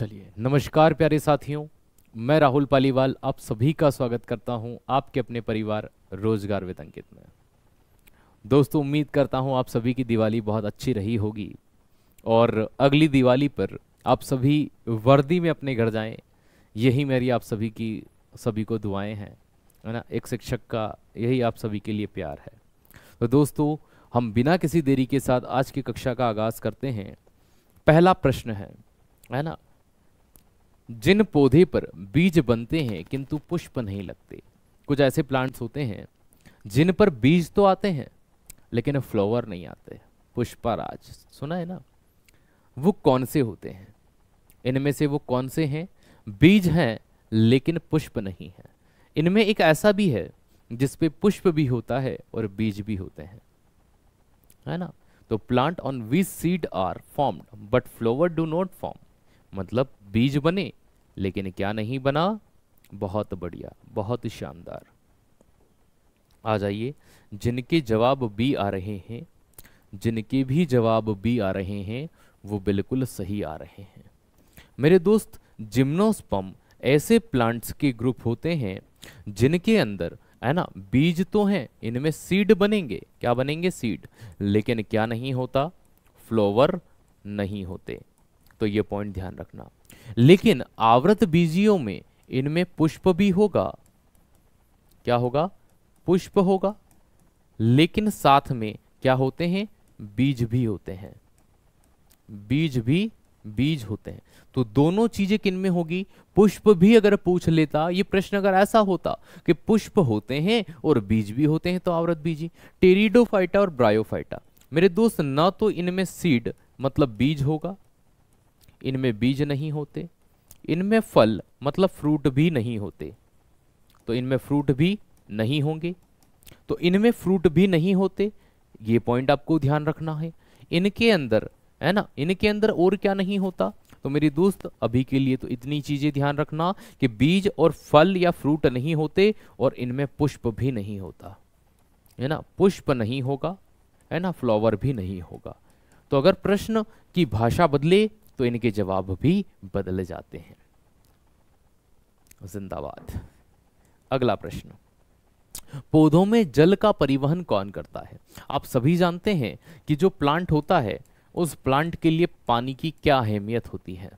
चलिए नमस्कार प्यारे साथियों मैं राहुल पालीवाल आप सभी का स्वागत करता हूं आपके अपने परिवार रोजगार वेत अंकित में दोस्तों उम्मीद करता हूं आप सभी की दिवाली बहुत अच्छी रही होगी और अगली दिवाली पर आप सभी वर्दी में अपने घर जाएं यही मेरी आप सभी की सभी को दुआएं हैं है ना एक शिक्षक का यही आप सभी के लिए प्यार है तो दोस्तों हम बिना किसी देरी के साथ आज की कक्षा का आगाज़ करते हैं पहला प्रश्न है है ना जिन पौधे पर बीज बनते हैं किंतु पुष्प नहीं लगते कुछ ऐसे प्लांट्स होते हैं जिन पर बीज तो आते हैं लेकिन फ्लावर नहीं आते पुष्पाराज सुना है ना वो कौन से होते हैं इनमें से वो कौन से हैं बीज हैं लेकिन पुष्प नहीं है इनमें एक ऐसा भी है जिसपे पुष्प भी होता है और बीज भी होते हैं है ना तो plant on we seed are formed but flower do not form मतलब बीज बने लेकिन क्या नहीं बना बहुत बढ़िया बहुत शानदार आ जाइए जिनके जवाब बी आ रहे हैं जिनके भी जवाब बी आ रहे हैं वो बिल्कुल सही आ रहे हैं मेरे दोस्त जिम्नोस्पम ऐसे प्लांट्स के ग्रुप होते हैं जिनके अंदर है ना बीज तो हैं इनमें सीड बनेंगे क्या बनेंगे सीड लेकिन क्या नहीं होता फ्लोवर नहीं होते तो ये पॉइंट ध्यान रखना लेकिन आवृत बीजियों में इनमें पुष्प भी होगा क्या होगा पुष्प होगा लेकिन साथ में क्या होते हैं बीज भी होते हैं बीज भी बीज होते हैं तो दोनों चीजें किन में होगी पुष्प भी अगर पूछ लेता ये प्रश्न अगर ऐसा होता कि पुष्प होते हैं और बीज भी होते हैं तो आवृत बीजी टेरिडोफाइटा और ब्रायोफाइटा मेरे दोस्त ना तो इनमें सीड मतलब बीज होगा इनमें बीज नहीं होते इनमें फल मतलब फ्रूट भी नहीं होते तो इनमें फ्रूट भी नहीं होंगे तो इनमें फ्रूट भी नहीं होते ये पॉइंट आपको ध्यान रखना है इनके अंदर है ना इनके अंदर और क्या नहीं होता तो मेरी दोस्त अभी के लिए तो इतनी चीजें ध्यान रखना कि बीज और फल या फ्रूट नहीं होते और इनमें पुष्प भी नहीं होता है ना पुष्प नहीं होगा है ना फ्लावर भी नहीं होगा तो अगर प्रश्न की भाषा बदले तो इनके जवाब भी बदल जाते हैं जिंदाबाद अगला प्रश्न पौधों में जल का परिवहन कौन करता है आप सभी जानते हैं कि जो प्लांट होता है उस प्लांट के लिए पानी की क्या अहमियत होती है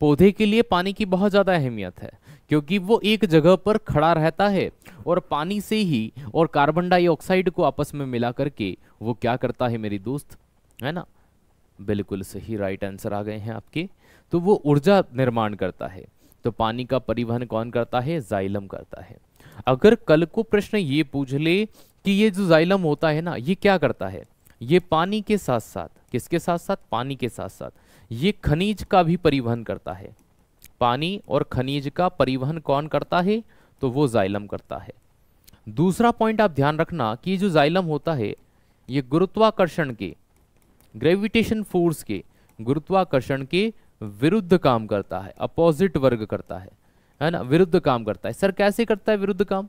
पौधे के लिए पानी की बहुत ज़्यादा अहमियत है क्योंकि वो एक जगह पर खड़ा रहता है और पानी से ही और कार्बन डाइऑक्साइड को आपस में मिला करके वो क्या करता है मेरी दोस्त है ना बिल्कुल सही राइट आंसर आ गए हैं आपके तो वो ऊर्जा निर्माण करता है तो पानी का परिवहन कौन करता है जाइलम करता है अगर कल को प्रश्न ये पूछ ले कि ये जो जाइलम होता है ना ये क्या करता है ये पानी के साथ साथ किसके साथ साथ पानी के साथ साथ ये खनिज का भी परिवहन करता है पानी और खनिज का परिवहन कौन करता है तो वो जाइलम करता है दूसरा पॉइंट आप ध्यान रखना कि जो जाइलम होता है ये गुरुत्वाकर्षण के ग्रेविटेशन फोर्स के गुरुत्वाकर्षण के विरुद्ध काम करता है अपोजिट वर्ग करता है है ना विरुद्ध काम करता है सर कैसे करता है विरुद्ध काम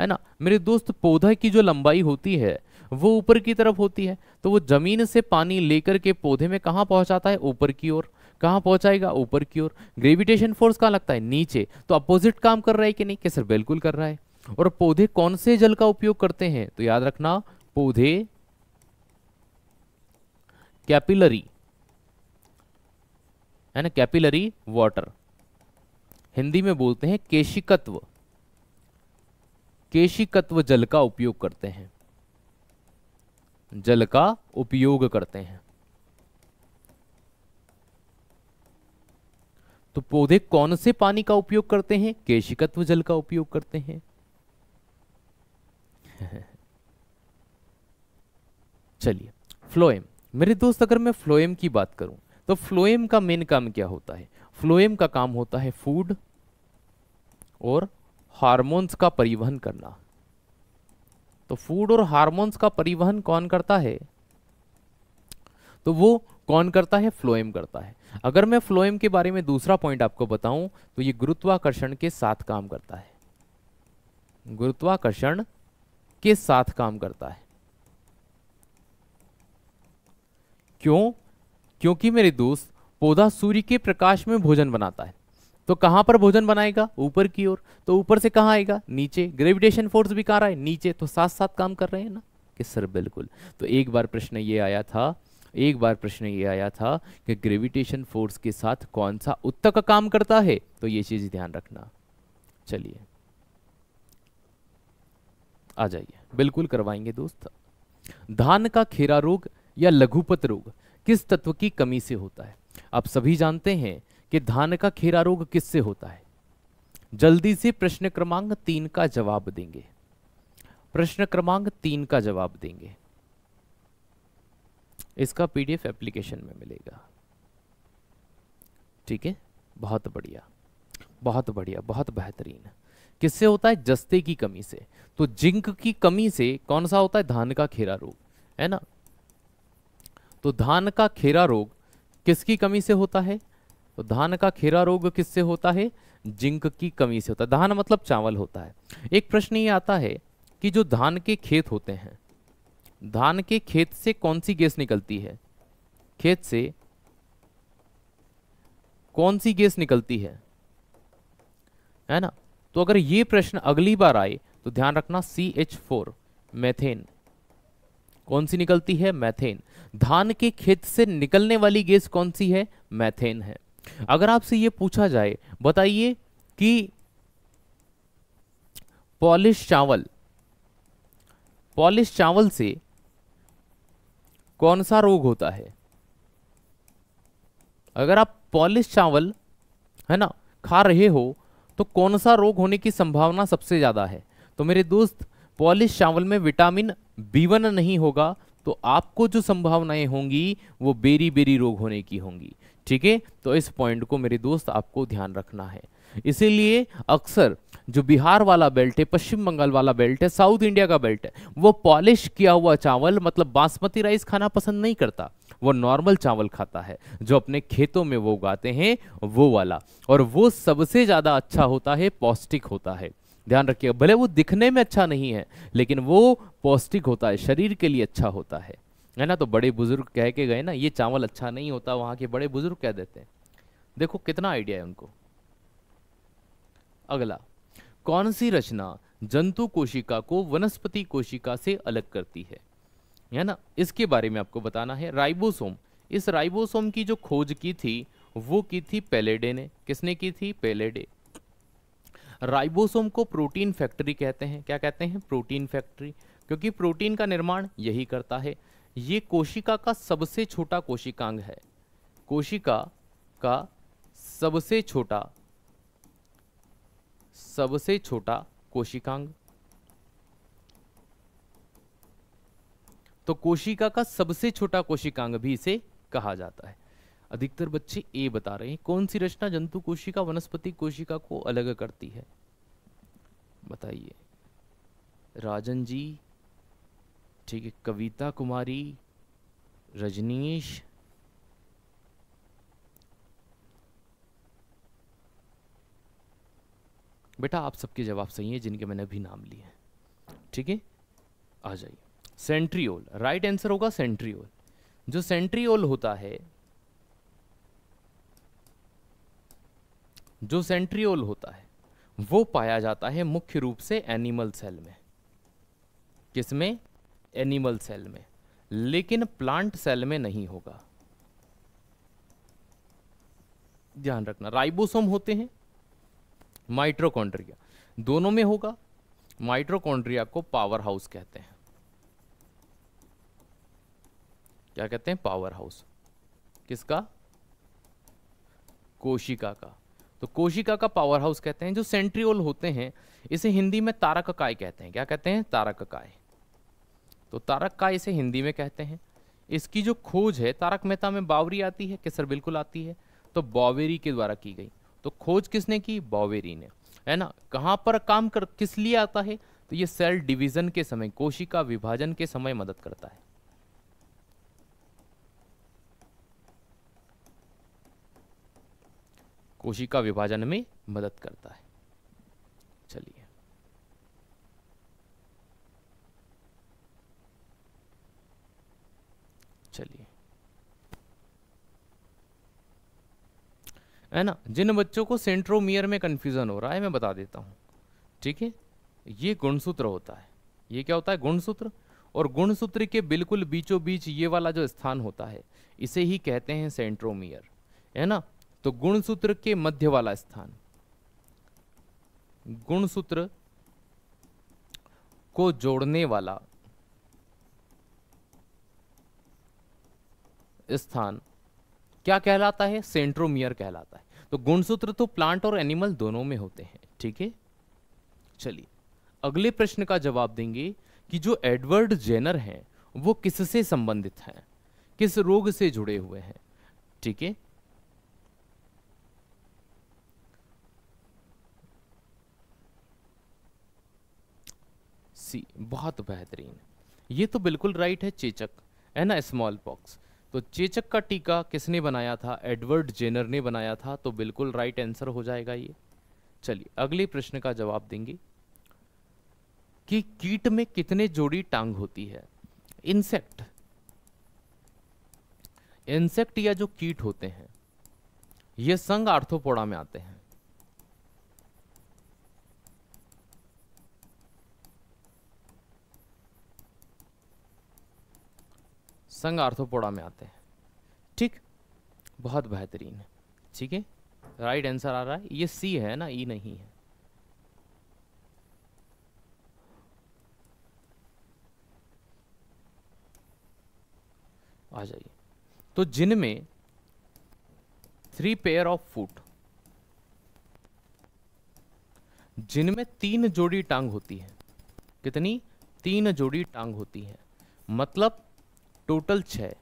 है ना मेरे दोस्त पौधा की जो लंबाई होती है वो ऊपर की तरफ होती है तो वो जमीन से पानी लेकर के पौधे में कहाँ पहुँचाता है ऊपर की ओर कहाँ पहुँचाएगा ऊपर की ओर ग्रेविटेशन फोर्स कहाँ लगता है नीचे तो अपोजिट काम कर रहा है कि नहीं कि सर बिल्कुल कर रहा है और पौधे कौन से जल का उपयोग करते हैं तो याद रखना पौधे कैपिलरी है ना कैपिलरी वाटर हिंदी में बोलते हैं केशिकत्व केशिकत्व जल का उपयोग करते हैं जल का उपयोग करते हैं तो पौधे कौन से पानी का उपयोग करते हैं केशिकत्व जल का उपयोग करते हैं चलिए फ्लोएम मेरे दोस्त अगर मैं फ्लोएम की बात करूं तो फ्लोएम का मेन काम क्या होता है फ्लोएम का काम होता है फूड और हार्मोन्स का परिवहन करना तो फूड और हार्मोन्स का परिवहन कौन करता है तो वो कौन करता है फ्लोएम करता है अगर मैं फ्लोएम के बारे में दूसरा पॉइंट आपको बताऊं तो ये गुरुत्वाकर्षण के साथ काम करता है गुरुत्वाकर्षण के साथ काम करता है क्यों क्योंकि मेरे दोस्त पौधा सूर्य के प्रकाश में भोजन बनाता है तो कहां पर भोजन बनाएगा ऊपर की ओर तो ऊपर से कहां आएगा नीचे ग्रेविटेशन फोर्स भी कहां रहा है नीचे तो साथ साथ काम कर रहे हैं ना कि सर बिल्कुल तो एक बार प्रश्न ये आया था एक बार प्रश्न ये आया था कि ग्रेविटेशन फोर्स के साथ कौन सा उत्तक का काम करता है तो ये चीज ध्यान रखना चलिए आ जाइए बिल्कुल करवाएंगे दोस्त धान का खेरा रोग या लघुपत रोग किस तत्व की कमी से होता है आप सभी जानते हैं कि धान का खेरा रोग किससे होता है जल्दी से प्रश्न क्रमांक तीन का जवाब देंगे प्रश्न क्रमांक तीन का जवाब देंगे इसका पीडीएफ एप्लीकेशन में मिलेगा ठीक है बहुत बढ़िया बहुत बढ़िया बहुत बेहतरीन किससे होता है जस्ते की कमी से तो जिंक की कमी से कौन सा होता है धान का खेरा रोग है ना तो धान का खेरा रोग किसकी कमी से होता है तो धान का खेरा रोग किससे होता है जिंक की कमी से होता है धान मतलब चावल होता है एक प्रश्न ये आता है कि जो धान के खेत होते हैं धान के खेत से कौन सी गैस निकलती है खेत से कौन सी गैस निकलती है है ना तो अगर ये प्रश्न अगली बार आए तो ध्यान रखना सी एच फोर मैथेन कौन सी निकलती है मैथेन धान के खेत से निकलने वाली गैस कौन सी है मैथेन है अगर आपसे ये पूछा जाए बताइए कि पॉलिश चावल पॉलिश चावल से कौन सा रोग होता है अगर आप पॉलिश चावल है ना खा रहे हो तो कौन सा रोग होने की संभावना सबसे ज़्यादा है तो मेरे दोस्त पॉलिश चावल में विटामिन बीवन नहीं होगा तो आपको जो संभावनाएं होंगी वो बेरी बेरी रोग होने की होंगी ठीक है तो इस पॉइंट को मेरे दोस्त आपको ध्यान रखना है इसीलिए अक्सर जो बिहार वाला बेल्ट है पश्चिम बंगाल वाला बेल्ट है साउथ इंडिया का बेल्ट है वो पॉलिश किया हुआ चावल मतलब बासमती राइस खाना पसंद नहीं करता वो नॉर्मल चावल खाता है जो अपने खेतों में वो उगाते हैं वो वाला और वो सबसे ज़्यादा अच्छा होता है पौष्टिक होता है ध्यान रखिए भले वो दिखने में अच्छा नहीं है लेकिन वो पौष्टिक होता है शरीर के लिए अच्छा होता है है ना तो बड़े बुजुर्ग कह के गए ना ये चावल अच्छा नहीं होता वहां के बड़े बुजुर्ग कह देते हैं देखो कितना आइडिया है उनको अगला कौन सी रचना जंतु कोशिका को वनस्पति कोशिका से अलग करती है है ना इसके बारे में आपको बताना है राइबोसोम इस राइबोसोम की जो खोज की थी वो की थी पेलेडे ने किसने की थी पेलेडे राइबोसोम को प्रोटीन फैक्ट्री कहते हैं क्या कहते हैं प्रोटीन फैक्ट्री क्योंकि प्रोटीन का निर्माण यही करता है ये कोशिका का सबसे छोटा कोशिकांग है कोशिका का सबसे छोटा सबसे छोटा कोशिकांग तो कोशिका का सबसे छोटा कोशिकांग भी इसे कहा जाता है अधिकतर बच्चे ए बता रहे हैं कौन सी रचना जंतु कोशिका वनस्पति कोशिका को अलग करती है बताइए राजन जी ठीक है कविता कुमारी रजनीश बेटा आप सबके जवाब सही है जिनके मैंने अभी नाम लिए ठीक है आ जाइए सेंट्रियोल राइट आंसर होगा सेंट्रियोल जो सेंट्रियोल होता है जो सेंट्रियोल होता है वो पाया जाता है मुख्य रूप से एनिमल सेल में किसमें एनिमल सेल में लेकिन प्लांट सेल में नहीं होगा ध्यान रखना राइबोसोम होते हैं माइट्रोकॉन्ड्रिया दोनों में होगा माइट्रोकॉन्ड्रिया को पावर हाउस कहते हैं क्या कहते हैं पावर हाउस किसका कोशिका का तो कोशिका का पावर हाउस कहते हैं जो सेंट्रियोल होते हैं इसे हिंदी में तारक काय कहते हैं क्या कहते हैं तारक काय तो तारक काय इसे हिंदी में कहते हैं इसकी जो खोज है तारक मेहता में बावरी आती है केसर बिल्कुल आती है तो बावेरी के द्वारा की गई तो खोज किसने की बावेरी ने है ना कहाँ पर काम कर किस लिए आता है तो ये सेल डिवीजन के समय कोशिका विभाजन के समय मदद करता है कोशिका विभाजन में मदद करता है चलिए चलिए है ना जिन बच्चों को सेंट्रोमियर में कंफ्यूजन हो रहा है मैं बता देता हूं ठीक है ये गुणसूत्र होता है ये क्या होता है गुणसूत्र और गुणसूत्र के बिल्कुल बीचों बीच ये वाला जो स्थान होता है इसे ही कहते हैं सेंट्रोमियर है ना तो गुणसूत्र के मध्य वाला स्थान गुणसूत्र को जोड़ने वाला स्थान क्या कहलाता है सेंट्रोमियर कहलाता है तो गुणसूत्र तो प्लांट और एनिमल दोनों में होते हैं ठीक है चलिए अगले प्रश्न का जवाब देंगे कि जो एडवर्ड जेनर हैं वो किससे संबंधित हैं किस रोग से जुड़े हुए हैं ठीक है सी बहुत बेहतरीन ये तो बिल्कुल राइट है चेचक है ना स्मॉल पॉक्स तो चेचक का टीका किसने बनाया था एडवर्ड जेनर ने बनाया था तो बिल्कुल राइट आंसर हो जाएगा ये चलिए अगले प्रश्न का जवाब देंगे कि कीट में कितने जोड़ी टांग होती है इंसेक्ट इंसेक्ट या जो कीट होते हैं ये संघ आर्थोपोडा में आते हैं संघ आर्थोपोडा में आते हैं ठीक बहुत बेहतरीन है ठीक है राइट आंसर आ रहा है ये सी है ना ई नहीं है आ जाइए तो जिनमें थ्री पेयर ऑफ फुट जिनमें तीन जोड़ी टांग होती है कितनी तीन जोड़ी टांग होती है मतलब टोटल छः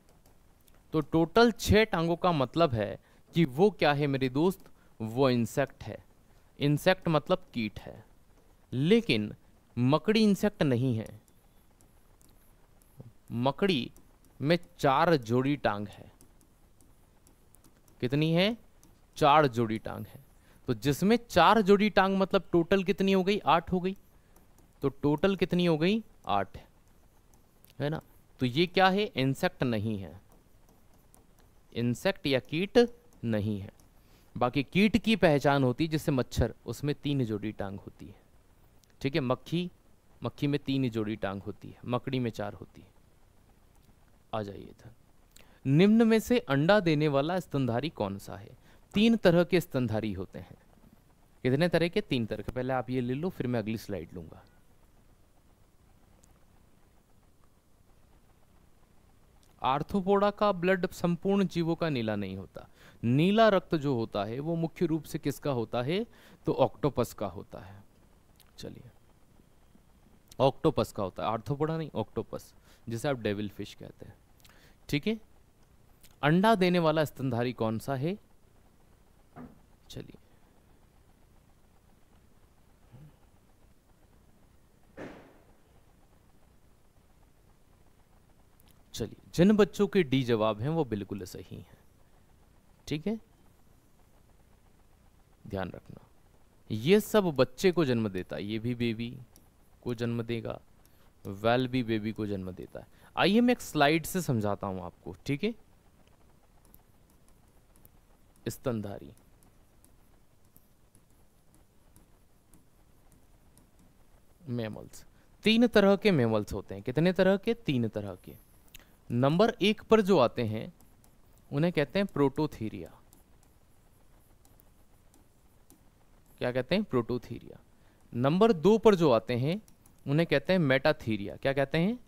तो टोटल छः टांगों का मतलब है कि वो क्या है मेरे दोस्त वो इंसेक्ट है इंसेक्ट मतलब कीट है लेकिन मकड़ी इंसेक्ट नहीं है मकड़ी में चार जोड़ी टांग है कितनी है चार जोड़ी टांग है तो जिसमें चार जोड़ी टांग मतलब टोटल कितनी हो गई आठ हो गई तो टोटल कितनी हो गई आठ है ना तो ये क्या है इंसेक्ट नहीं है इंसेक्ट या कीट नहीं है बाकी कीट की पहचान होती है जिससे मच्छर उसमें तीन जोड़ी टांग होती है ठीक है मक्खी मक्खी में तीन जोड़ी टांग होती है मकड़ी में चार होती है आ जाइए था निम्न में से अंडा देने वाला स्तनधारी कौन सा है तीन तरह के स्तनधारी होते हैं कितने तरह के तीन तरह के पहले आप ये ले लो फिर मैं अगली स्लाइड लूंगा आर्थोपोडा का ब्लड संपूर्ण जीवों का नीला नहीं होता नीला रक्त जो होता है वो मुख्य रूप से किसका होता है तो ऑक्टोपस का होता है चलिए ऑक्टोपस का होता है आर्थोपोडा नहीं ऑक्टोपस जिसे आप डेविल फिश कहते हैं ठीक है अंडा देने वाला स्तनधारी कौन सा है चलिए चलिए जिन बच्चों के डी जवाब हैं वो बिल्कुल सही हैं ठीक है ध्यान रखना ये सब बच्चे को जन्म देता है ये भी बेबी को जन्म देगा वेल भी बेबी को जन्म देता है आइए मैं एक स्लाइड से समझाता हूं आपको ठीक है स्तनधारी मेमल्स तीन तरह के मेमल्स होते हैं कितने तरह के तीन तरह के नंबर एक पर जो आते हैं उन्हें कहते हैं प्रोटोथीरिया क्या कहते हैं प्रोटोथीरिया नंबर दो पर जो आते हैं उन्हें कहते हैं मेटाथीरिया क्या कहते हैं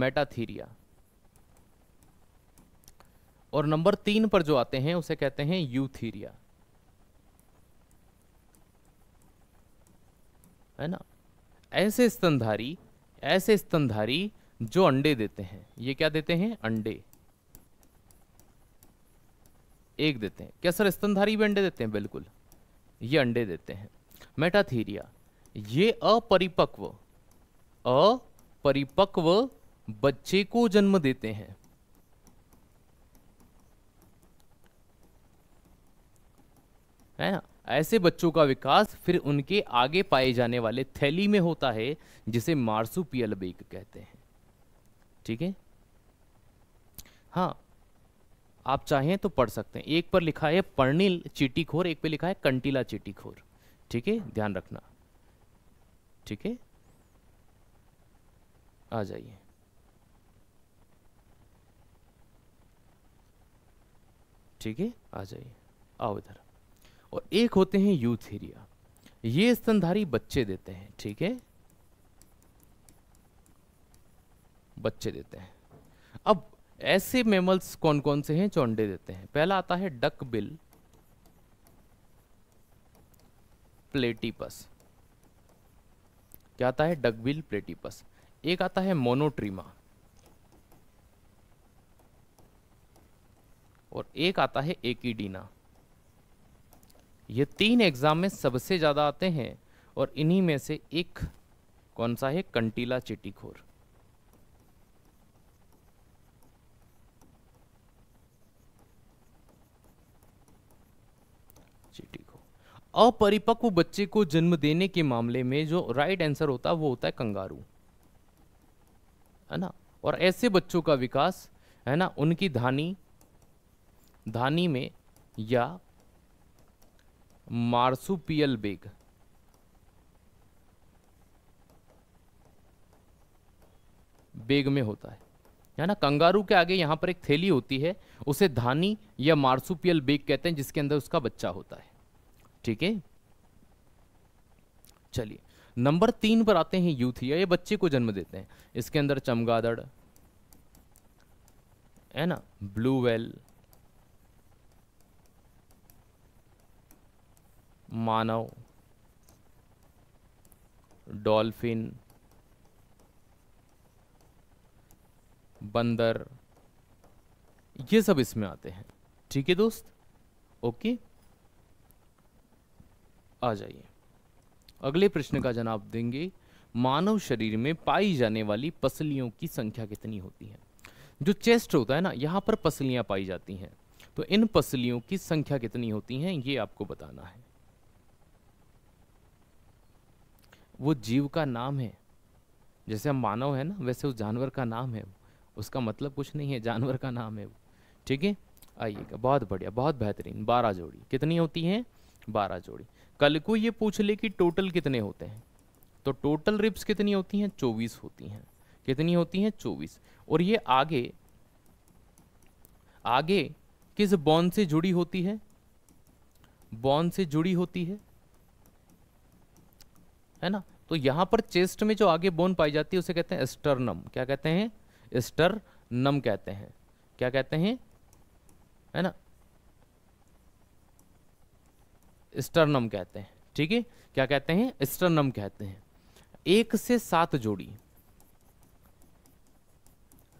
मेटाथीरिया और नंबर तीन पर जो आते हैं उसे कहते हैं यूथीरिया है ना ऐसे स्तनधारी ऐसे स्तनधारी जो अंडे देते हैं ये क्या देते हैं अंडे एक देते हैं क्या सर स्तनधारी भी अंडे देते हैं बिल्कुल ये अंडे देते हैं मेटाथीरिया ये अपरिपक्व अपरिपक्व बच्चे को जन्म देते हैं है ना ऐसे बच्चों का विकास फिर उनके आगे पाए जाने वाले थैली में होता है जिसे मार्सुपियल बेग कहते हैं ठीक है हाँ आप चाहें तो पढ़ सकते हैं एक पर लिखा है पर्णिल चीटीखोर एक पर लिखा है कंटीला खोर ठीक है ध्यान रखना ठीक है आ जाइए ठीक है आ जाइए आओ इधर और एक होते हैं यूथेरिया ये स्तनधारी बच्चे देते हैं ठीक है बच्चे देते हैं अब ऐसे मेमल्स कौन कौन से हैं जो अंडे देते हैं पहला आता है डक बिल प्लेटिपस क्या आता है डकबिल प्लेटिपस एक आता है मोनोट्रीमा और एक आता है एकीडीना ये तीन एग्जाम में सबसे ज़्यादा आते हैं और इन्हीं में से एक कौन सा है कंटीला चिटीखोर अपरिपक्व बच्चे को जन्म देने के मामले में जो राइट आंसर होता है वो होता है कंगारू है ना और ऐसे बच्चों का विकास है ना उनकी धानी धानी में या मार्सुपियल बेग बेग में होता है है ना कंगारू के आगे यहां पर एक थैली होती है उसे धानी या मार्सुपियल बेग कहते हैं जिसके अंदर उसका बच्चा होता है ठीक है चलिए नंबर तीन पर आते हैं यूथिया ये बच्चे को जन्म देते हैं इसके अंदर चमगादड़ है ना ब्लू वेल मानव डॉल्फिन बंदर ये सब इसमें आते हैं ठीक है दोस्त ओके आ जाइए अगले प्रश्न का जवाब देंगे मानव शरीर में पाई जाने वाली पसलियों की संख्या कितनी होती है जो चेस्ट होता है ना यहाँ पर पसलियाँ पाई जाती हैं तो इन पसलियों की संख्या कितनी होती है ये आपको बताना है वो जीव का नाम है जैसे हम मानव है ना वैसे उस जानवर का नाम है उसका मतलब कुछ नहीं है जानवर का नाम है वो ठीक है आइएगा बहुत बढ़िया बहुत बेहतरीन बारह जोड़ी कितनी होती हैं बारह जोड़ी कल को ये पूछ ले कि टोटल कितने होते हैं तो टोटल रिप्स कितनी होती हैं चौबीस होती हैं कितनी होती हैं चौबीस और ये आगे आगे किस बॉन से जुड़ी होती है बॉन से जुड़ी होती है है ना तो यहां पर चेस्ट में जो आगे बोन पाई जाती है उसे कहते हैं एस्टरनम क्या कहते हैं एस्टरनम कहते हैं क्या कहते हैं है ना स्टर्नम कहते हैं ठीक है क्या कहते हैं स्टर्नम कहते हैं एक से सात जोड़ी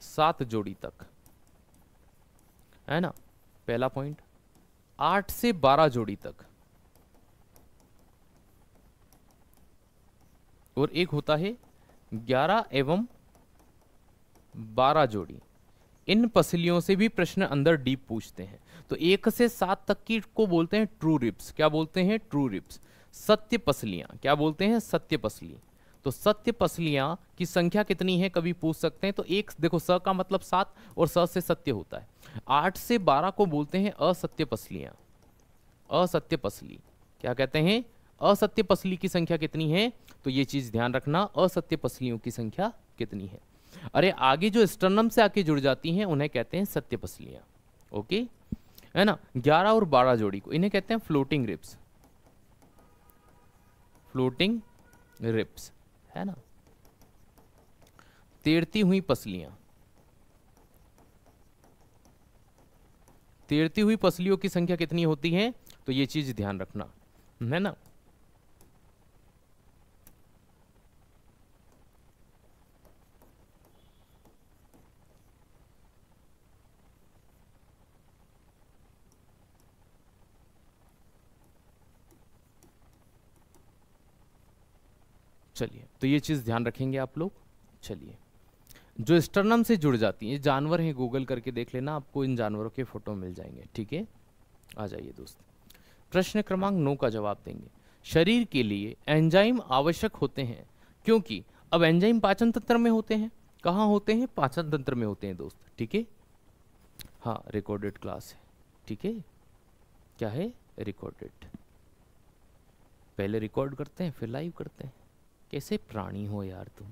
सात जोड़ी तक है ना पहला पॉइंट आठ से बारह जोड़ी तक और एक होता है ग्यारह एवं बारह जोड़ी इन पसलियों से भी प्रश्न अंदर डीप पूछते हैं तो एक से सात तक की को बोलते हैं ट्रू रिप्स क्या बोलते हैं ट्रू रिप्स सत्य पसलियां क्या बोलते हैं सत्य पसली तो सत्य पसलियां की संख्या कितनी है कभी पूछ सकते हैं तो एक देखो स का मतलब सात और स से सत्य होता है आठ से बारह को बोलते हैं असत्य पसलियां असत्य पसली क्या कहते हैं असत्य पसली की संख्या कितनी है तो ये चीज़ ध्यान रखना असत्य पसलियों की संख्या कितनी है अरे आगे जो स्टर्नम से आके जुड़ जाती हैं उन्हें कहते हैं सत्य पसलियाँ ओके है ना ग्यारह और बारह जोड़ी को इन्हें कहते हैं फ्लोटिंग रिप्स फ्लोटिंग रिप्स है ना तैरती हुई पसलियां तैरती हुई पसलियों की संख्या कितनी होती है तो ये चीज ध्यान रखना है ना तो ये चीज़ ध्यान रखेंगे आप लोग चलिए जो स्टर्नम से जुड़ जाती हैं जानवर हैं गूगल करके देख लेना आपको इन जानवरों के फोटो मिल जाएंगे ठीक है आ जाइए दोस्त प्रश्न क्रमांक नौ का जवाब देंगे शरीर के लिए एंजाइम आवश्यक होते हैं क्योंकि अब एंजाइम पाचन तंत्र में होते हैं कहाँ होते हैं पाचन तंत्र में होते हैं दोस्त ठीक है हाँ रिकॉर्डेड क्लास है ठीक है क्या है रिकॉर्डेड पहले रिकॉर्ड करते हैं फिर लाइव करते हैं कैसे प्राणी हो यार तुम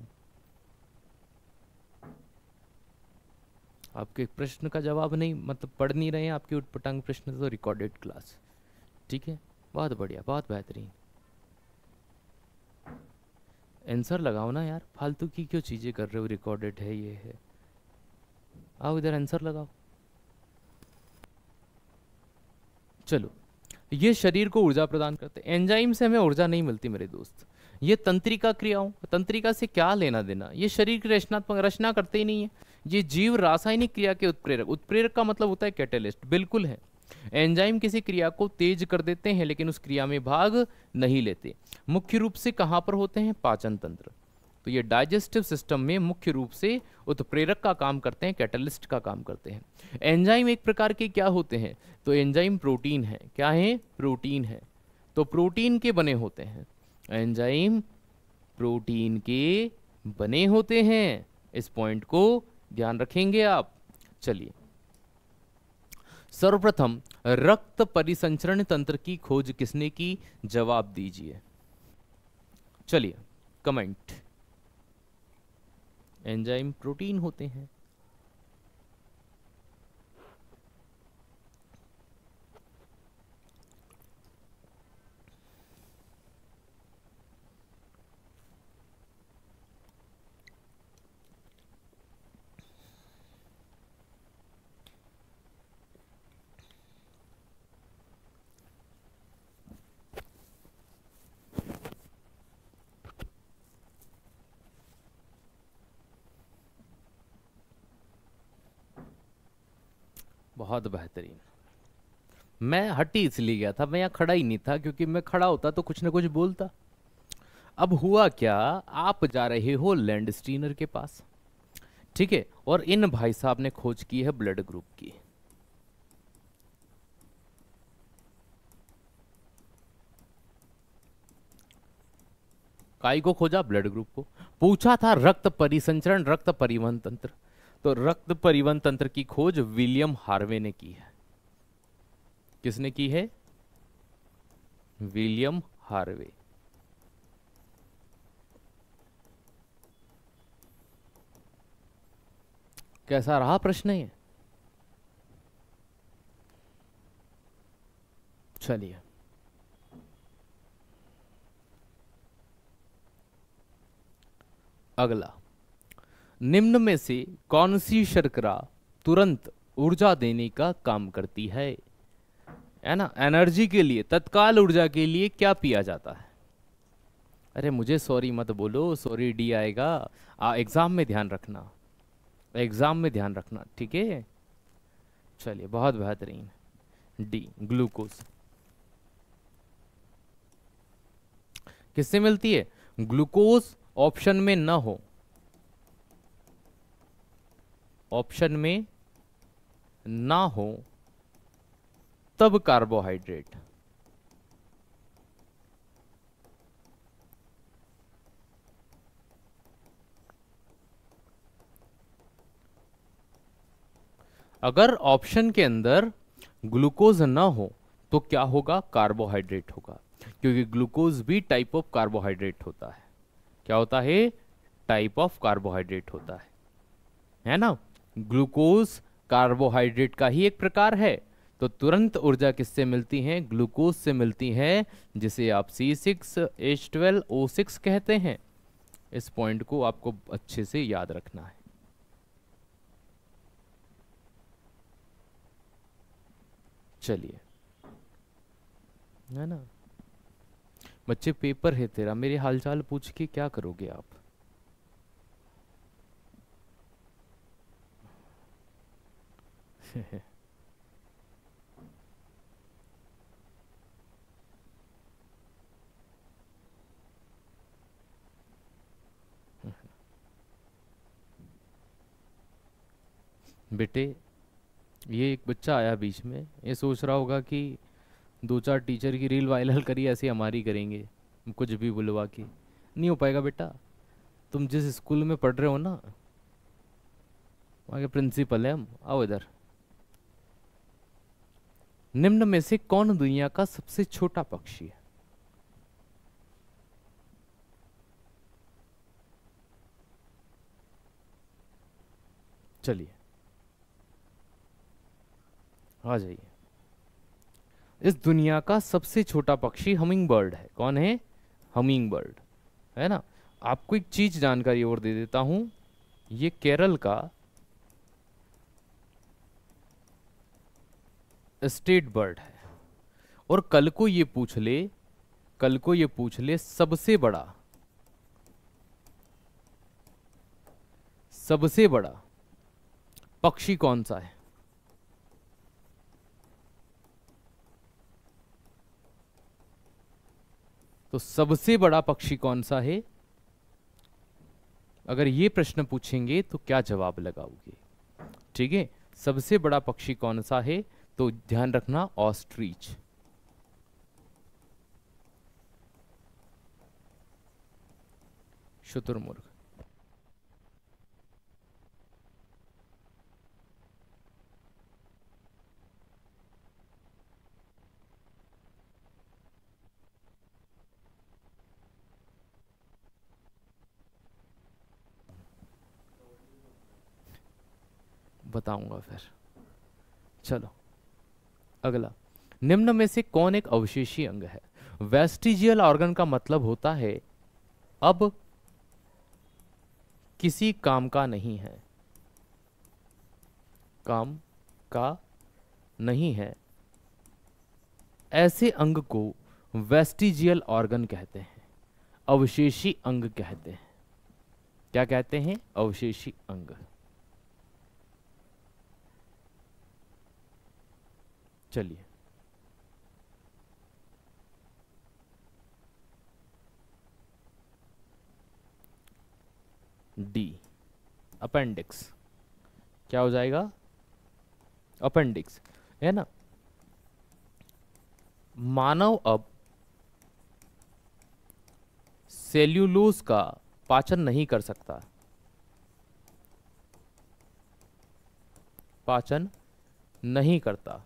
आपके प्रश्न का जवाब नहीं मतलब पढ़ नहीं रहे हैं आपकी उटपटांग प्रश्न तो रिकॉर्डेड क्लास ठीक है बहुत बढ़िया बहुत बेहतरीन आंसर लगाओ ना यार फालतू की क्यों चीज़ें कर रहे हो रिकॉर्डेड है ये है आओ इधर आंसर लगाओ चलो ये शरीर को ऊर्जा प्रदान करते एंजाइम से हमें ऊर्जा नहीं मिलती मेरे दोस्त ये तंत्रिका क्रियाओं तंत्रिका से क्या लेना देना ये शरीर की रचनात्मक रचना करते ही नहीं है ये जीव रासायनिक क्रिया के उत्प्रेरक उत्प्रेरक का मतलब होता है कैटेलिस्ट बिल्कुल है एंजाइम किसी क्रिया को तेज कर देते हैं लेकिन उस क्रिया में भाग नहीं लेते मुख्य रूप से कहाँ पर होते हैं पाचन तंत्र तो ये डाइजेस्टिव सिस्टम में मुख्य रूप से उत्प्रेरक का काम करते हैं कैटलिस्ट का काम करते हैं एंजाइम एक प्रकार के क्या होते हैं तो एंजाइम प्रोटीन है क्या है प्रोटीन है तो प्रोटीन के बने होते हैं एंजाइम प्रोटीन के बने होते हैं इस पॉइंट को ध्यान रखेंगे आप चलिए सर्वप्रथम रक्त परिसंचरण तंत्र की खोज किसने की जवाब दीजिए चलिए कमेंट एंजाइम प्रोटीन होते हैं बहुत बेहतरीन मैं हटी इसलिए गया था मैं यहाँ खड़ा ही नहीं था क्योंकि मैं खड़ा होता तो कुछ ना कुछ बोलता अब हुआ क्या आप जा रहे हो लैंड स्टीनर के पास ठीक है और इन भाई साहब ने खोज की है ब्लड ग्रुप की काई को खोजा ब्लड ग्रुप को पूछा था रक्त परिसंचरण रक्त परिवहन तंत्र तो रक्त परिवहन तंत्र की खोज विलियम हार्वे ने की है किसने की है विलियम हार्वे कैसा रहा प्रश्न ये चलिए अगला निम्न में से कौन सी शर्करा तुरंत ऊर्जा देने का काम करती है है ना एनर्जी के लिए तत्काल ऊर्जा के लिए क्या पिया जाता है अरे मुझे सॉरी मत बोलो सॉरी डी आएगा एग्ज़ाम में ध्यान रखना एग्ज़ाम में ध्यान रखना ठीक है चलिए बहुत बेहतरीन डी ग्लूकोज किससे मिलती है ग्लूकोज ऑप्शन में न हो ऑप्शन में ना हो तब कार्बोहाइड्रेट अगर ऑप्शन के अंदर ग्लूकोज ना हो तो क्या होगा कार्बोहाइड्रेट होगा क्योंकि ग्लूकोज भी टाइप ऑफ कार्बोहाइड्रेट होता है क्या होता है टाइप ऑफ कार्बोहाइड्रेट होता है है ना ग्लूकोज कार्बोहाइड्रेट का ही एक प्रकार है तो तुरंत ऊर्जा किससे मिलती है ग्लूकोज से मिलती है जिसे आप C six H twelve O six कहते हैं इस पॉइंट को आपको अच्छे से याद रखना है चलिए है ना बच्चे पेपर है तेरा मेरे हालचाल पूछ के क्या करोगे आप बेटे ये एक बच्चा आया बीच में ये सोच रहा होगा कि दो चार टीचर की रील वायरल करी ऐसे हमारी करेंगे कुछ भी बुलवा के नहीं हो पाएगा बेटा तुम जिस स्कूल में पढ़ रहे हो ना वहाँ के प्रिंसिपल हैं हम आओ इधर निम्न में से कौन दुनिया का सबसे छोटा पक्षी है चलिए आ जाइए इस दुनिया का सबसे छोटा पक्षी हमिंग बर्ड है कौन है हमिंग बर्ड है ना आपको एक चीज जानकारी और दे देता हूं ये केरल का स्टेट बर्ड है और कल को ये पूछ ले कल को ये पूछ ले सबसे बड़ा सबसे बड़ा पक्षी कौन सा है तो सबसे बड़ा पक्षी कौन सा है अगर ये प्रश्न पूछेंगे तो क्या जवाब लगाओगे ठीक है सबसे बड़ा पक्षी कौन सा है तो ध्यान रखना ऑस्ट्रीच शुतुरमुर्ग बताऊंगा फिर चलो अगला निम्न में से कौन एक अवशेषी अंग है वेस्टिजियल ऑर्गन का मतलब होता है अब किसी काम का नहीं है काम का नहीं है ऐसे अंग को वेस्टिजियल ऑर्गन कहते हैं अवशेषी अंग कहते हैं क्या कहते हैं अवशेषी अंग चलिए डी अपेंडिक्स क्या हो जाएगा अपेंडिक्स है ना मानव अब सेल्यूलोस का पाचन नहीं कर सकता पाचन नहीं करता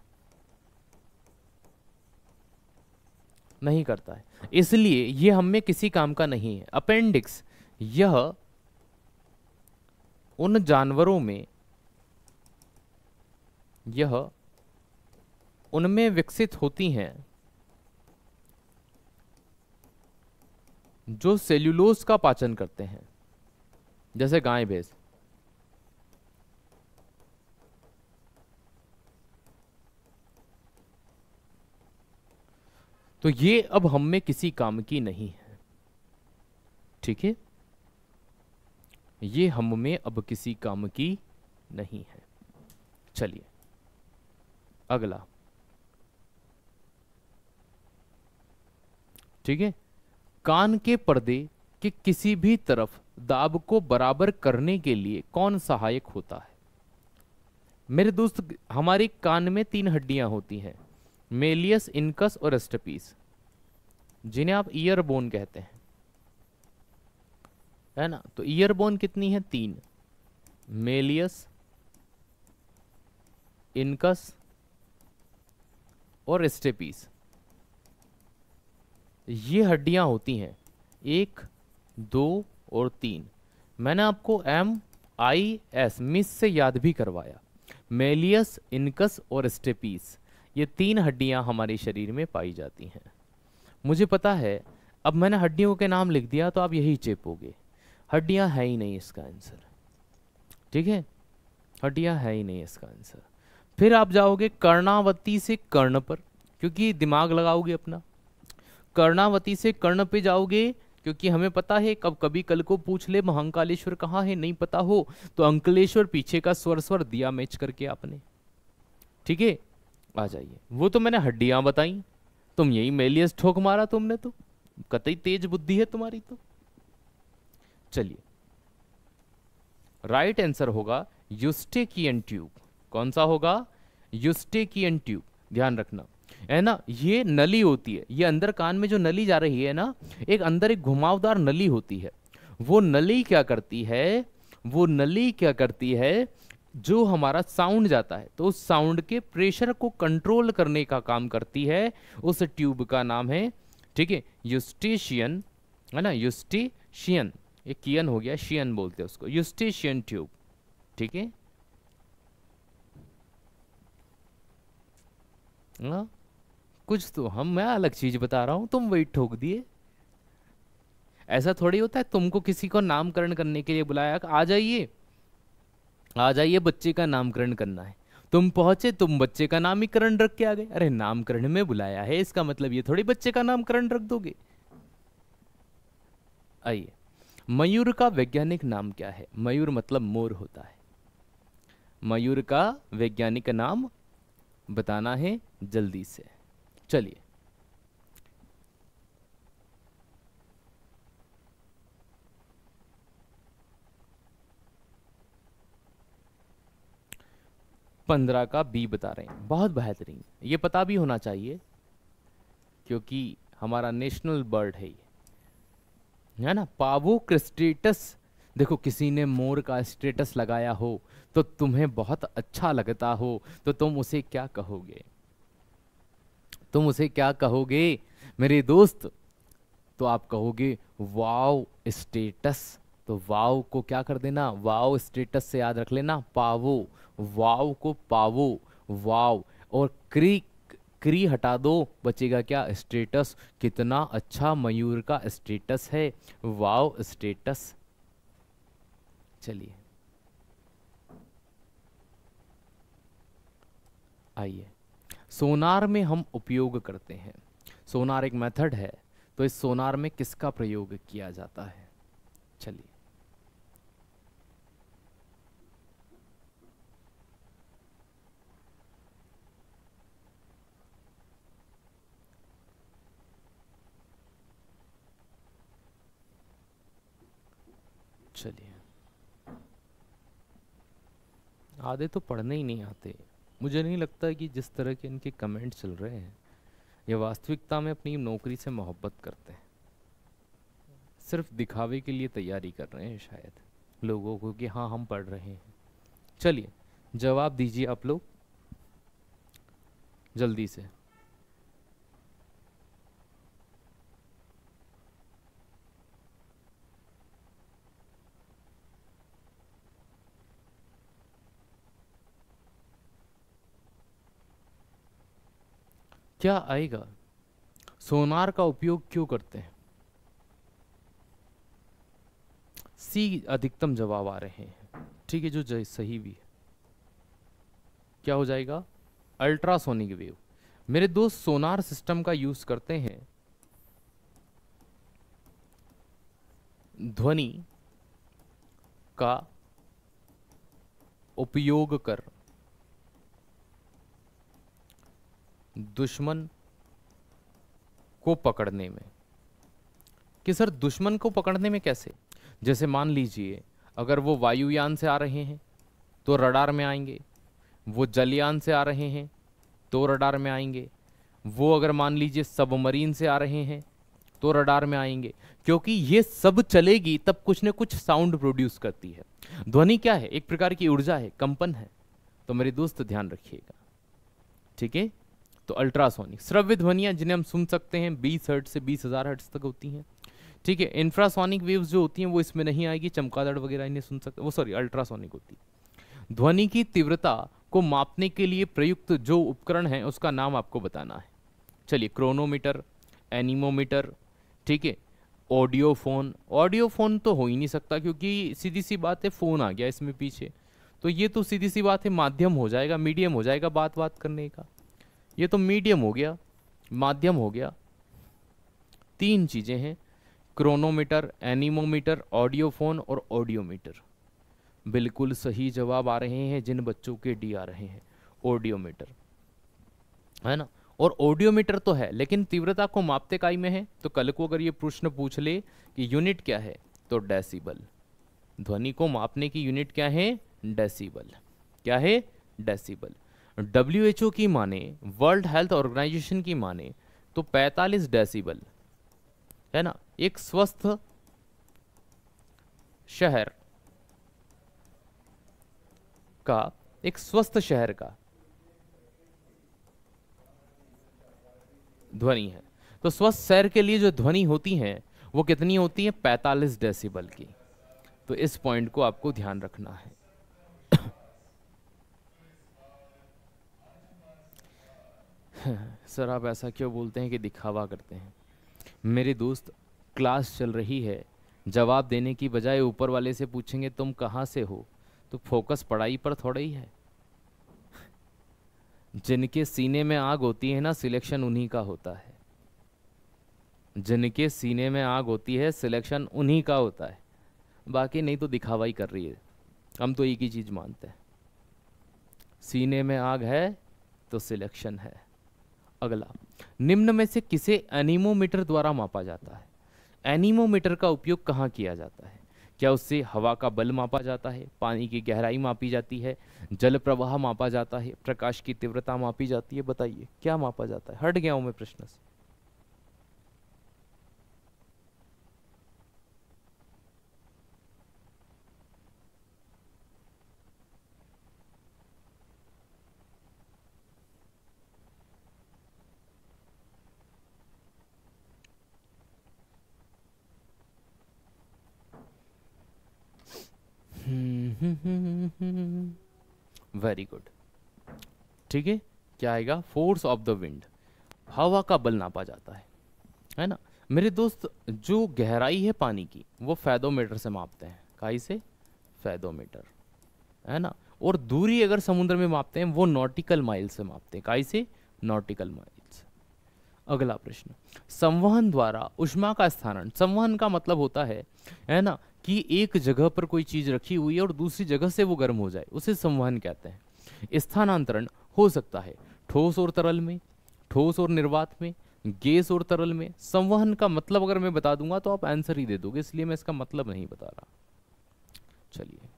नहीं करता है इसलिए ये हम में किसी काम का नहीं है अपेंडिक्स यह उन जानवरों में यह उनमें विकसित होती हैं जो सेल्यूलोस का पाचन करते हैं जैसे गाय भैंस तो ये अब हम में किसी काम की नहीं है ठीक है ये हम में अब किसी काम की नहीं है चलिए अगला ठीक है कान के पर्दे के किसी भी तरफ दाब को बराबर करने के लिए कौन सहायक होता है मेरे दोस्त हमारे कान में तीन हड्डियां होती हैं मेलियस इनकस और एस्टपीस जिन्हें आप बोन कहते हैं है ना तो ईयरबोन कितनी है तीन मेलियस इनकस और एस्टेपीस ये हड्डियां होती हैं एक दो और तीन मैंने आपको एम आई एस मिस से याद भी करवाया मेलियस इनकस और स्टेपीस ये तीन हड्डियां हमारे शरीर में पाई जाती हैं मुझे पता है अब मैंने हड्डियों के नाम लिख दिया तो आप यही चेपोगे हड्डियां है ही नहीं इसका आंसर ठीक है हड्डियां है ही नहीं इसका आंसर फिर आप जाओगे कर्णावती से कर्ण पर क्योंकि दिमाग लगाओगे अपना कर्णावती से कर्ण पे जाओगे क्योंकि हमें पता है कब कभी कल को पूछ ले महंकालेश्वर कहाँ है नहीं पता हो तो अंकलेश्वर पीछे का स्वर स्वर दिया मैच करके आपने ठीक है आ जाइए वो तो मैंने हड्डियां बताई तुम यही मेलियस ठोक मारा तुमने तो कतई तेज बुद्धि है तुम्हारी तो चलिए राइट आंसर होगा यूस्टेकियन ट्यूब कौन सा होगा यूस्टेकियन ट्यूब ध्यान रखना है ना ये नली होती है ये अंदर कान में जो नली जा रही है ना एक अंदर एक घुमावदार नली होती है वो नली क्या करती है वो नली क्या करती है जो हमारा साउंड जाता है तो उस साउंड के प्रेशर को कंट्रोल करने का काम करती है उस ट्यूब का नाम है ठीक है यूस्टेशियन है ना यूस्टेशियन ये कियन हो गया शियन बोलते हैं उसको यूस्टेशियन ट्यूब ठीक है ना हाँ, कुछ तो हम मैं अलग चीज बता रहा हूं तुम वही ठोक दिए ऐसा थोड़ी होता है तुमको किसी को नामकरण करने के लिए बुलाया आ जाइए आ जाइए बच्चे का नामकरण करना है तुम पहुंचे तुम बच्चे का नाम रख के आ गए अरे नामकरण में बुलाया है इसका मतलब ये थोड़ी बच्चे का नामकरण रख दोगे आइए मयूर का वैज्ञानिक नाम क्या है मयूर मतलब मोर होता है मयूर का वैज्ञानिक नाम बताना है जल्दी से चलिए पंद्रह का बी बता रहे हैं बहुत बेहतरीन ये पता भी होना चाहिए क्योंकि हमारा नेशनल बर्ड है ये है ना पावो क्रिस्टेटस देखो किसी ने मोर का स्टेटस लगाया हो तो तुम्हें बहुत अच्छा लगता हो तो तुम उसे क्या कहोगे तुम उसे क्या कहोगे मेरे दोस्त तो आप कहोगे वाव स्टेटस तो वाव को क्या कर देना वाव स्टेटस से याद रख लेना पावो वाव को पावो वाव और क्री क्री हटा दो बचेगा क्या स्टेटस कितना अच्छा मयूर का स्टेटस है वाव स्टेटस चलिए आइए सोनार में हम उपयोग करते हैं सोनार एक मेथड है तो इस सोनार में किसका प्रयोग किया जाता है चलिए चलिए आधे तो पढ़ने ही नहीं आते मुझे नहीं लगता कि जिस तरह के इनके कमेंट चल रहे हैं ये वास्तविकता में अपनी नौकरी से मोहब्बत करते हैं सिर्फ दिखावे के लिए तैयारी कर रहे हैं शायद लोगों को कि हाँ हम पढ़ रहे हैं चलिए जवाब दीजिए आप लोग जल्दी से क्या आएगा सोनार का उपयोग क्यों करते हैं सी अधिकतम जवाब आ रहे हैं ठीक है जो सही भी है क्या हो जाएगा अल्ट्रासोनिक वेव मेरे दोस्त सोनार सिस्टम का यूज करते हैं ध्वनि का उपयोग कर दुश्मन को पकड़ने में कि सर दुश्मन को पकड़ने में कैसे जैसे मान लीजिए अगर वो वायुयान से आ रहे हैं तो रडार में आएंगे वो जलयान से आ रहे हैं तो रडार में आएंगे वो अगर मान लीजिए सबमरीन से आ रहे हैं तो रडार में आएंगे क्योंकि ये सब चलेगी तब कुछ ना कुछ साउंड प्रोड्यूस करती है ध्वनि क्या है एक प्रकार की ऊर्जा है कंपन है तो मेरे दोस्त ध्यान रखिएगा ठीक है तो अल्ट्रासोनिक श्रव्य ध्वनियाँ जिन्हें हम सुन सकते हैं बीस हर्ट से बीस हज़ार हर्ट्स तक होती हैं ठीक है इंफ्रासोनिक वेव्स जो होती हैं वो इसमें नहीं आएगी चमकादड़ वगैरह इन्हें सुन सकते वो सॉरी अल्ट्रासोनिक होती है ध्वनि की तीव्रता को मापने के लिए प्रयुक्त जो उपकरण है उसका नाम आपको बताना है चलिए क्रोनोमीटर एनिमोमीटर ठीक है ऑडियो फ़ोन ऑडियो फ़ोन तो हो ही नहीं सकता क्योंकि सीधी सी बात है फ़ोन आ गया इसमें पीछे तो ये तो सीधी सी बात है माध्यम हो जाएगा मीडियम हो जाएगा बात बात करने का ये तो मीडियम हो गया माध्यम हो गया तीन चीज़ें हैं क्रोनोमीटर एनिमोमीटर ऑडियोफोन और ऑडियोमीटर बिल्कुल सही जवाब आ रहे हैं जिन बच्चों के डी आ रहे हैं ऑडियोमीटर है ना और ऑडियोमीटर तो है लेकिन तीव्रता को मापते काई में है तो कल को अगर ये प्रश्न पूछ ले कि यूनिट क्या है तो डेसिबल ध्वनि को मापने की यूनिट क्या है डेसिबल क्या है डेसिबल डब्ल्यू की माने वर्ल्ड हेल्थ ऑर्गेनाइजेशन की माने तो 45 डेसिबल है ना एक स्वस्थ शहर का एक स्वस्थ शहर का ध्वनि है तो स्वस्थ शहर के लिए जो ध्वनि होती है वो कितनी होती है 45 डेसिबल की तो इस पॉइंट को आपको ध्यान रखना है सर आप ऐसा क्यों बोलते हैं कि दिखावा करते हैं मेरे दोस्त क्लास चल रही है जवाब देने की बजाय ऊपर वाले से पूछेंगे तुम कहाँ से हो तो फोकस पढ़ाई पर थोड़ा ही है जिनके सीने में आग होती है ना सिलेक्शन उन्हीं का होता है जिनके सीने में आग होती है सिलेक्शन उन्हीं का होता है बाकी नहीं तो दिखावा ही कर रही है हम तो एक ही चीज़ मानते हैं सीने में आग है तो सिलेक्शन है अगला निम्न में से किसे एनीमोमीटर द्वारा मापा जाता है एनीमोमीटर का उपयोग कहाँ किया जाता है क्या उससे हवा का बल मापा जाता है पानी की गहराई मापी जाती है जल प्रवाह मापा जाता है प्रकाश की तीव्रता मापी जाती है बताइए क्या मापा जाता है हट गया हूँ मैं प्रश्न से वेरी गुड ठीक है क्या आएगा फोर्स ऑफ द विंड हवा का बल नापा जाता है है ना मेरे दोस्त जो गहराई है पानी की वो फैदोमीटर से मापते हैं काई से फैदोमीटर है ना और दूरी अगर समुद्र में मापते हैं वो नॉटिकल माइल से मापते हैं काई से नॉटिकल माइल्स अगला प्रश्न संवहन द्वारा उष्मा का स्थानांतरण संवहन का मतलब होता है है ना कि एक जगह पर कोई चीज रखी हुई है और दूसरी जगह से वो गर्म हो जाए उसे संवहन कहते हैं स्थानांतरण हो सकता है ठोस और तरल में ठोस और निर्वात में गैस और तरल में संवहन का मतलब अगर मैं बता दूंगा तो आप आंसर ही दे दोगे इसलिए मैं इसका मतलब नहीं बता रहा चलिए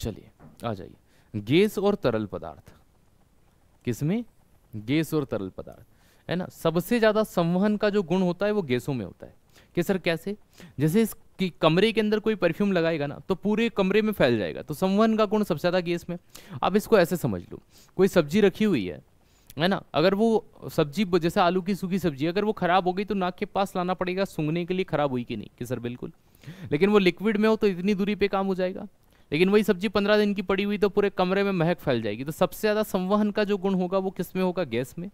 चलिए आ जाइए गैस और तरल पदार्थ किसमें गैस और तरल पदार्थ है ना सबसे ज़्यादा संवहन का जो गुण होता है वो गैसों में होता है कि सर कैसे जैसे इस कि कमरे के अंदर कोई परफ्यूम लगाएगा ना तो पूरे कमरे में फैल जाएगा तो संवहन का गुण सबसे ज़्यादा गैस में आप इसको ऐसे समझ लो कोई सब्जी रखी हुई है है ना अगर वो सब्जी जैसे आलू की सूखी सब्जी अगर वो खराब हो गई तो नाक के पास लाना पड़ेगा सूंघने के लिए खराब हुई कि नहीं कि सर बिल्कुल लेकिन वो लिक्विड में हो तो इतनी दूरी पे काम हो जाएगा लेकिन वही सब्जी पंद्रह दिन की पड़ी हुई तो पूरे कमरे में महक फैल जाएगी तो सबसे ज़्यादा संवहन का जो गुण होगा वो किस में होगा गैस में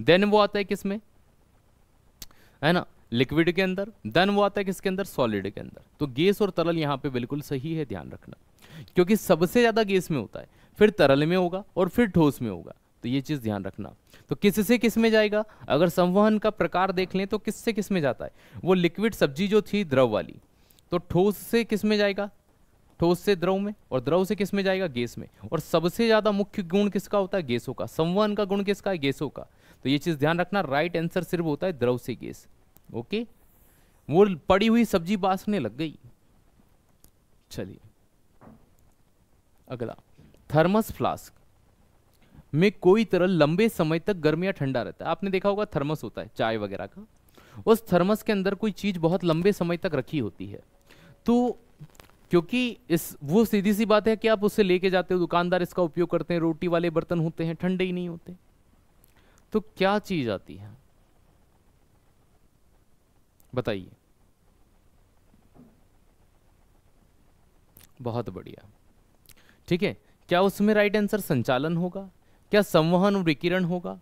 देन वो आता है किसमें है ना लिक्विड के अंदर देन वो आता है किसके अंदर सॉलिड के अंदर तो गैस और तरल यहाँ पे बिल्कुल सही है ध्यान रखना क्योंकि सबसे ज़्यादा गैस में होता है फिर तरल में होगा और फिर ठोस में होगा तो ये चीज़ ध्यान रखना तो किस से किस में जाएगा अगर संवहन का प्रकार देख लें तो किससे किस में जाता है वो लिक्विड सब्जी जो थी द्रव वाली तो ठोस से किस में जाएगा ठोस से द्रव में और द्रव से किस में जाएगा गैस में और सबसे ज़्यादा मुख्य गुण किसका होता है गैसों का संवहन का गुण किसका है गैसों का तो ये चीज़ ध्यान रखना राइट आंसर सिर्फ होता है द्रव से गैस ओके वो पड़ी हुई सब्जी बासने लग गई चलिए अगला थर्मस फ्लास्क में कोई तरह लंबे समय तक गर्म या ठंडा रहता है आपने देखा होगा थर्मस होता है चाय वगैरह का उस थर्मस के अंदर कोई चीज़ बहुत लंबे समय तक रखी होती है तो क्योंकि इस वो सीधी सी बात है कि आप उसे लेके जाते हो दुकानदार इसका उपयोग करते हैं रोटी वाले बर्तन होते हैं ठंडे ही नहीं होते तो क्या चीज आती है बताइए बहुत बढ़िया ठीक है क्या उसमें राइट आंसर संचालन होगा क्या संवहन और विकिरण होगा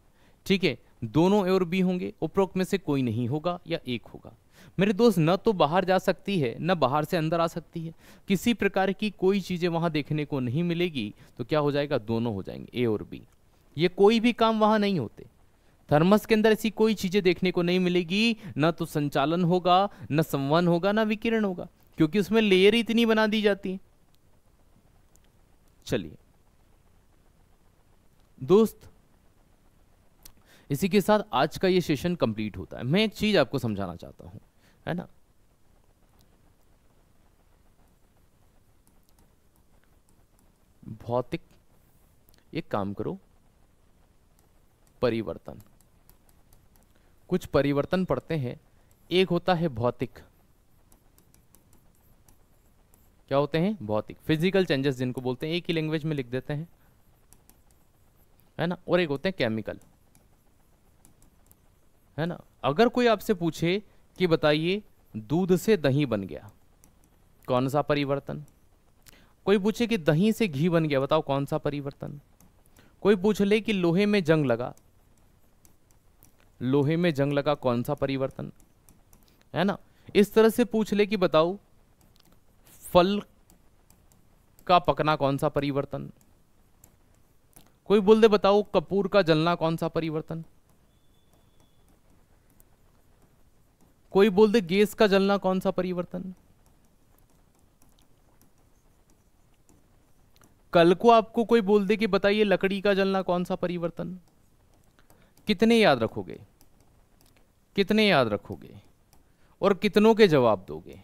ठीक है दोनों ए और बी होंगे उपरोक्त में से कोई नहीं होगा या एक होगा मेरे दोस्त न तो बाहर जा सकती है न बाहर से अंदर आ सकती है किसी प्रकार की कोई चीज़ें वहां देखने को नहीं मिलेगी तो क्या हो जाएगा दोनों हो जाएंगे ए और बी ये कोई भी काम वहां नहीं होते थर्मस के अंदर ऐसी कोई चीज़ें देखने को नहीं मिलेगी ना तो संचालन होगा न संवन होगा ना विकिरण होगा क्योंकि उसमें लेयर इतनी बना दी जाती है चलिए दोस्त इसी के साथ आज का ये सेशन कंप्लीट होता है मैं एक चीज़ आपको समझाना चाहता हूं है ना भौतिक एक काम करो परिवर्तन कुछ परिवर्तन पड़ते हैं एक होता है भौतिक क्या होते हैं भौतिक फिजिकल चेंजेस जिनको बोलते हैं एक ही लैंग्वेज में लिख देते हैं है ना और एक होते हैं केमिकल है ना अगर कोई आपसे पूछे कि बताइए दूध से दही बन गया कौन सा परिवर्तन कोई पूछे कि दही से घी बन गया बताओ कौन सा परिवर्तन कोई पूछ ले कि लोहे में जंग लगा लोहे में जंग लगा कौन सा परिवर्तन है ना इस तरह से पूछ ले कि बताओ फल का पकना कौन सा परिवर्तन कोई बोल दे बताओ कपूर का जलना कौन सा परिवर्तन कोई बोल दे गैस का जलना कौन सा परिवर्तन कल को आपको कोई बोल दे कि बताइए लकड़ी का जलना कौन सा परिवर्तन कितने याद रखोगे कितने याद रखोगे और कितनों के जवाब दोगे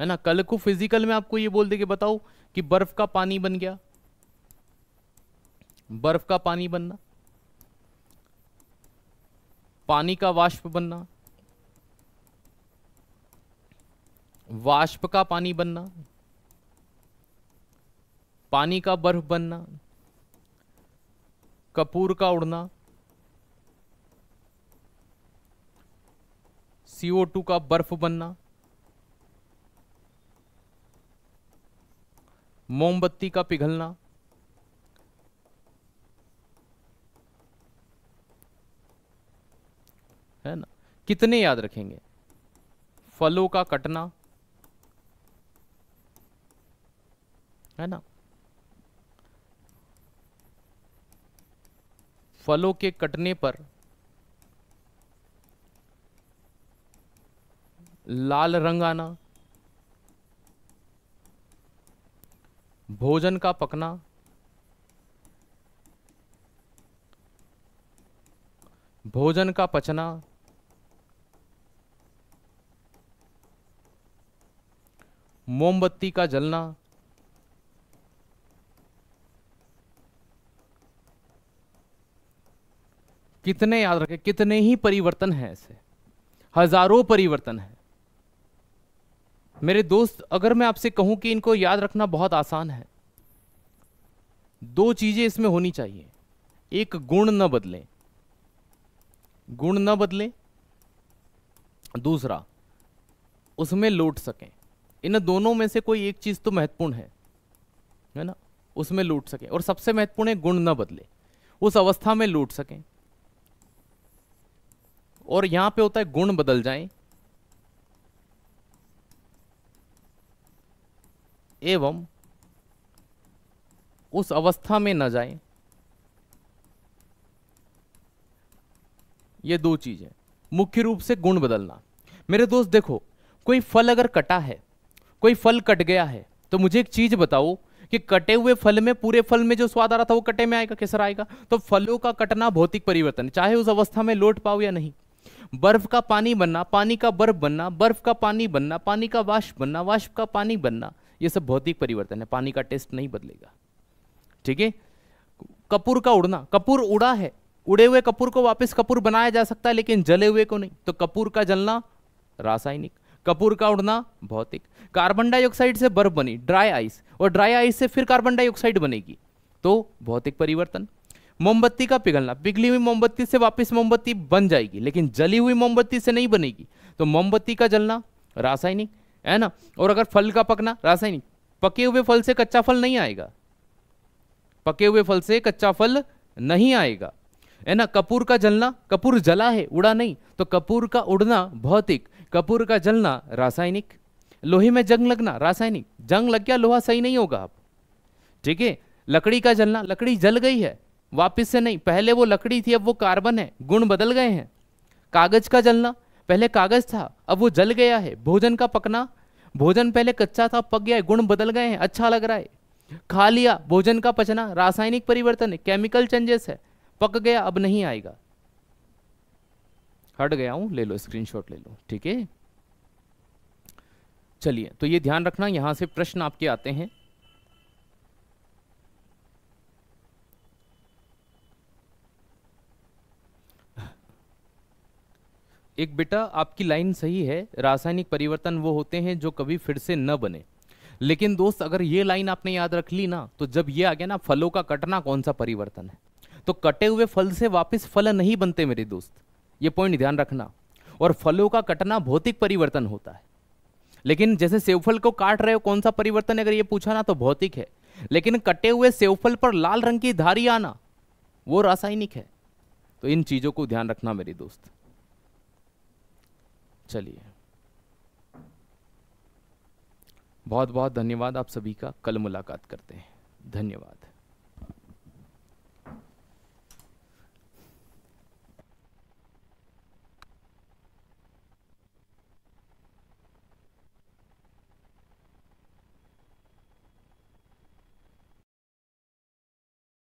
है ना कल को फिजिकल में आपको ये बोल देंगे बताओ कि बर्फ का पानी बन गया बर्फ का पानी बनना पानी का वाष्प बनना वाष्प का पानी बनना पानी का बर्फ बनना कपूर का उड़ना CO2 का बर्फ बनना मोमबत्ती का पिघलना है ना कितने याद रखेंगे फलों का कटना है ना फलों के कटने पर लाल रंग आना भोजन का पकना भोजन का पचना मोमबत्ती का जलना कितने याद रखें कितने ही परिवर्तन हैं ऐसे हजारों परिवर्तन हैं मेरे दोस्त अगर मैं आपसे कहूं कि इनको याद रखना बहुत आसान है दो चीजें इसमें होनी चाहिए एक गुण न बदलें गुण न बदलें दूसरा उसमें लौट सकें इन दोनों में से कोई एक चीज़ तो महत्वपूर्ण है है ना उसमें लौट सकें और सबसे महत्वपूर्ण है गुण न बदले उस अवस्था में लौट सकें और यहां पे होता है गुण बदल जाएं एवं उस अवस्था में न जाए ये दो चीज है मुख्य रूप से गुण बदलना मेरे दोस्त देखो कोई फल अगर कटा है कोई फल कट गया है तो मुझे एक चीज बताओ कि कटे हुए फल में पूरे फल में जो स्वाद आ रहा था वो कटे में आएगा कैसा आएगा तो फलों का कटना भौतिक परिवर्तन चाहे उस अवस्था में लौट पाओ या नहीं बर्फ का पानी बनना पानी का बर्फ बनना बर्फ का पानी बनना पानी का वाष्प बनना वाष्प का पानी बनना ये सब भौतिक परिवर्तन है पानी का टेस्ट नहीं बदलेगा ठीक है कपूर का उड़ना कपूर उड़ा है उड़े हुए कपूर को वापस कपूर बनाया जा सकता है लेकिन जले हुए को नहीं तो कपूर का जलना रासायनिक कपूर का उड़ना भौतिक कार्बन डाइऑक्साइड से बर्फ बनी ड्राई आइस और ड्राई आइस से फिर कार्बन डाइऑक्साइड बनेगी तो भौतिक परिवर्तन मोमबत्ती का पिघलना पिघली हुई मोमबत्ती से वापस मोमबत्ती बन जाएगी लेकिन जली हुई मोमबत्ती से नहीं बनेगी तो मोमबत्ती का जलना रासायनिक है ना और अगर फल का पकना रासायनिक पके हुए फल से कच्चा फल नहीं आएगा पके हुए फल से कच्चा फल नहीं आएगा है ना कपूर का जलना कपूर जला है उड़ा नहीं तो कपूर का उड़ना भौतिक कपूर का जलना रासायनिक लोहे में जंग लगना रासायनिक जंग लग गया लोहा सही नहीं होगा आप ठीक है लकड़ी का जलना लकड़ी जल गई है वापस से नहीं पहले वो लकड़ी थी अब वो कार्बन है गुण बदल गए हैं कागज का जलना पहले कागज था अब वो जल गया है भोजन का पकना भोजन पहले कच्चा था पक गया है गुण बदल गए हैं अच्छा लग रहा है खा लिया भोजन का पचना रासायनिक परिवर्तन है केमिकल चेंजेस है पक गया अब नहीं आएगा हट गया हूं ले लो स्क्रीनशॉट ले लो ठीक है चलिए तो ये ध्यान रखना यहां से प्रश्न आपके आते हैं एक बेटा आपकी लाइन सही है रासायनिक परिवर्तन वो होते हैं जो कभी फिर से न बने लेकिन दोस्त अगर ये लाइन आपने याद रख ली ना तो जब ये आ गया ना फलों का कटना कौन सा परिवर्तन है तो कटे हुए फल से वापस फल नहीं बनते मेरे दोस्त ये पॉइंट ध्यान रखना और फलों का कटना भौतिक परिवर्तन होता है लेकिन जैसे सेवफल को काट रहे हो कौन सा परिवर्तन अगर ये पूछा ना तो भौतिक है लेकिन कटे हुए सेवफल पर लाल रंग की धारी आना वो रासायनिक है तो इन चीज़ों को ध्यान रखना मेरे दोस्त चलिए बहुत बहुत धन्यवाद आप सभी का कल मुलाकात करते हैं धन्यवाद